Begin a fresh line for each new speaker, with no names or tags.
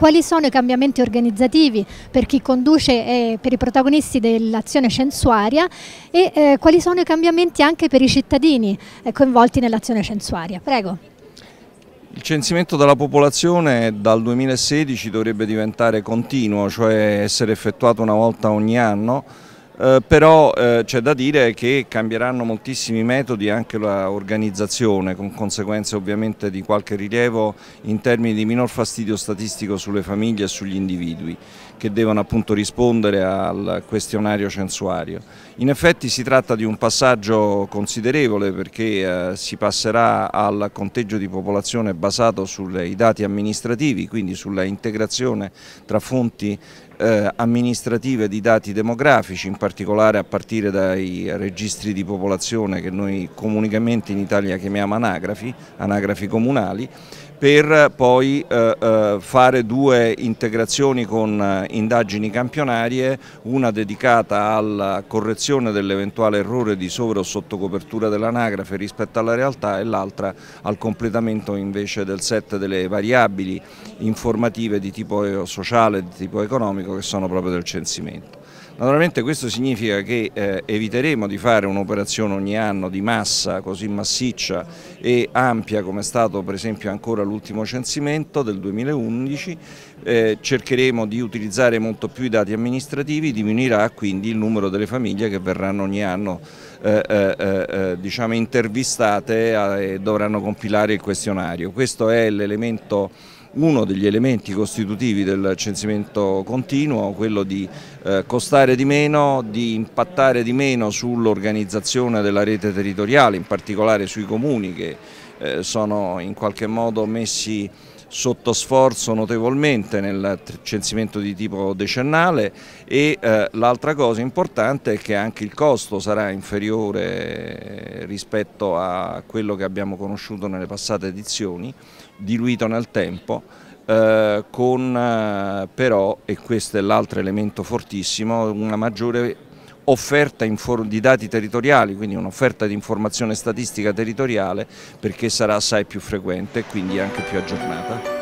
quali sono i cambiamenti organizzativi per chi conduce e per i protagonisti dell'azione censuaria e eh, quali sono i cambiamenti anche per i cittadini eh, coinvolti nell'azione censuaria. Prego.
Il censimento della popolazione dal 2016 dovrebbe diventare continuo, cioè essere effettuato una volta ogni anno eh, però eh, c'è da dire che cambieranno moltissimi metodi anche l'organizzazione con conseguenze ovviamente di qualche rilievo in termini di minor fastidio statistico sulle famiglie e sugli individui che devono appunto rispondere al questionario censuario. In effetti si tratta di un passaggio considerevole perché eh, si passerà al conteggio di popolazione basato sui dati amministrativi, quindi sulla integrazione tra fonti eh, amministrative di dati demografici, in particolare a partire dai registri di popolazione che noi comunicamente in Italia chiamiamo anagrafi, anagrafi comunali, per poi eh, eh, fare due integrazioni con eh, indagini campionarie, una dedicata alla correzione dell'eventuale errore di sovra o sottocopertura dell'anagrafe rispetto alla realtà e l'altra al completamento invece del set delle variabili informative di tipo sociale, di tipo economico che sono proprio del censimento. Naturalmente questo significa che eh, eviteremo di fare un'operazione ogni anno di massa così massiccia e ampia come è stato per esempio ancora l'ultimo censimento del 2011, eh, cercheremo di utilizzare molto più i dati amministrativi, diminuirà quindi il numero delle famiglie che verranno ogni anno eh, eh, eh, eh diciamo intervistate eh, e dovranno compilare il questionario. Questo è l'elemento uno degli elementi costitutivi del censimento continuo, quello di costare di meno, di impattare di meno sull'organizzazione della rete territoriale, in particolare sui comuni che eh, sono in qualche modo messi sotto sforzo notevolmente nel censimento di tipo decennale e eh, l'altra cosa importante è che anche il costo sarà inferiore eh, rispetto a quello che abbiamo conosciuto nelle passate edizioni, diluito nel tempo, eh, con eh, però, e questo è l'altro elemento fortissimo, una maggiore offerta di dati territoriali, quindi un'offerta di informazione statistica territoriale perché sarà assai più frequente e quindi anche più
aggiornata.